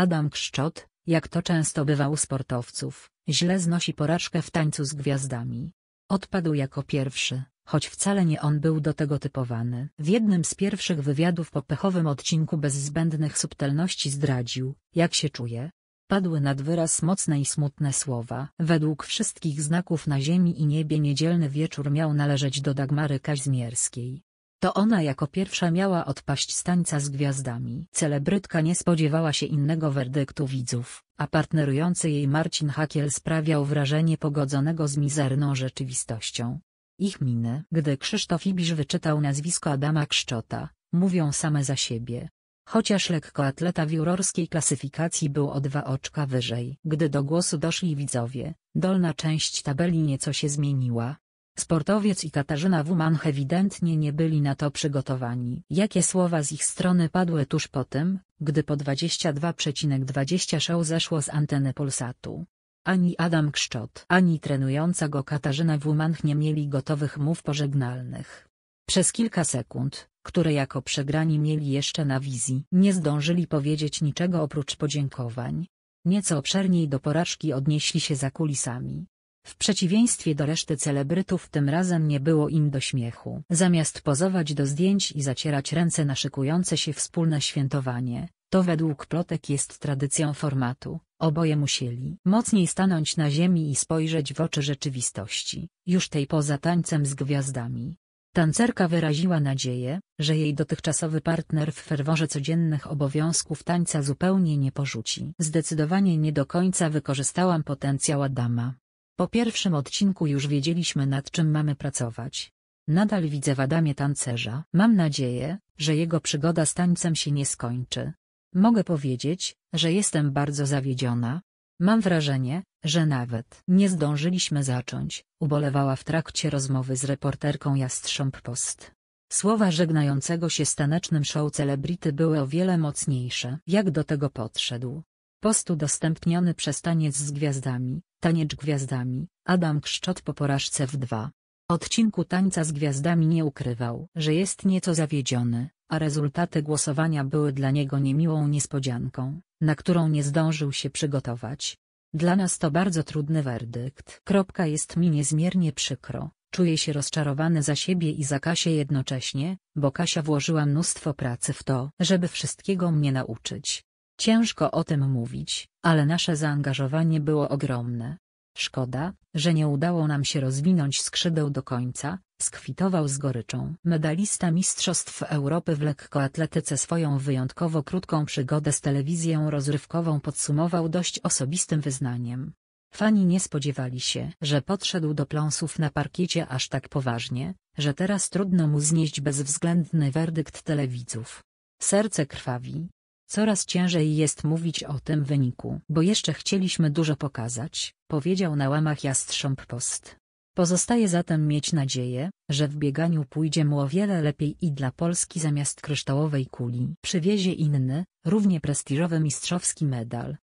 Adam Kszczot, jak to często bywa u sportowców, źle znosi porażkę w tańcu z gwiazdami. Odpadł jako pierwszy, choć wcale nie on był do tego typowany. W jednym z pierwszych wywiadów po pechowym odcinku bez zbędnych subtelności zdradził, jak się czuje. Padły nad wyraz mocne i smutne słowa. Według wszystkich znaków na ziemi i niebie niedzielny wieczór miał należeć do Dagmary Kaźmierskiej. To ona jako pierwsza miała odpaść z tańca z gwiazdami. Celebrytka nie spodziewała się innego werdyktu widzów, a partnerujący jej Marcin Hakiel sprawiał wrażenie pogodzonego z mizerną rzeczywistością. Ich miny, gdy Krzysztof Ibisz wyczytał nazwisko Adama Kszczota, mówią same za siebie. Chociaż lekko w jurorskiej klasyfikacji był o dwa oczka wyżej. Gdy do głosu doszli widzowie, dolna część tabeli nieco się zmieniła, Sportowiec i Katarzyna Wumanch ewidentnie nie byli na to przygotowani. Jakie słowa z ich strony padły tuż po tym, gdy po 22,20 show zeszło z anteny Polsatu. Ani Adam Kszczot, ani trenująca go Katarzyna Wumanch nie mieli gotowych mów pożegnalnych. Przez kilka sekund, które jako przegrani mieli jeszcze na wizji, nie zdążyli powiedzieć niczego oprócz podziękowań. Nieco obszerniej do porażki odnieśli się za kulisami. W przeciwieństwie do reszty celebrytów tym razem nie było im do śmiechu. Zamiast pozować do zdjęć i zacierać ręce na szykujące się wspólne świętowanie, to według plotek jest tradycją formatu. Oboje musieli mocniej stanąć na ziemi i spojrzeć w oczy rzeczywistości, już tej poza tańcem z gwiazdami. Tancerka wyraziła nadzieję, że jej dotychczasowy partner w ferworze codziennych obowiązków tańca zupełnie nie porzuci. Zdecydowanie nie do końca wykorzystałam potencjał Adama. Po pierwszym odcinku już wiedzieliśmy nad czym mamy pracować. Nadal widzę w Adamie tancerza. Mam nadzieję, że jego przygoda z tańcem się nie skończy. Mogę powiedzieć, że jestem bardzo zawiedziona. Mam wrażenie, że nawet nie zdążyliśmy zacząć, ubolewała w trakcie rozmowy z reporterką Jastrząb Post. Słowa żegnającego się tanecznym show celebrity były o wiele mocniejsze. Jak do tego podszedł? Post udostępniony przez Taniec z Gwiazdami, Taniecz Gwiazdami, Adam Kszczot po porażce w 2. Odcinku Tańca z Gwiazdami nie ukrywał, że jest nieco zawiedziony, a rezultaty głosowania były dla niego niemiłą niespodzianką, na którą nie zdążył się przygotować. Dla nas to bardzo trudny werdykt. Kropka jest mi niezmiernie przykro. Czuję się rozczarowany za siebie i za Kasię jednocześnie, bo Kasia włożyła mnóstwo pracy w to, żeby wszystkiego mnie nauczyć. Ciężko o tym mówić, ale nasze zaangażowanie było ogromne. Szkoda, że nie udało nam się rozwinąć skrzydeł do końca, skwitował z goryczą medalista Mistrzostw Europy w lekkoatletyce swoją wyjątkowo krótką przygodę z telewizją rozrywkową podsumował dość osobistym wyznaniem. Fani nie spodziewali się, że podszedł do pląsów na parkiecie aż tak poważnie, że teraz trudno mu znieść bezwzględny werdykt telewidzów. Serce krwawi, Coraz ciężej jest mówić o tym wyniku, bo jeszcze chcieliśmy dużo pokazać, powiedział na łamach Jastrząb Post. Pozostaje zatem mieć nadzieję, że w bieganiu pójdzie mu o wiele lepiej i dla Polski zamiast kryształowej kuli przywiezie inny, równie prestiżowy mistrzowski medal,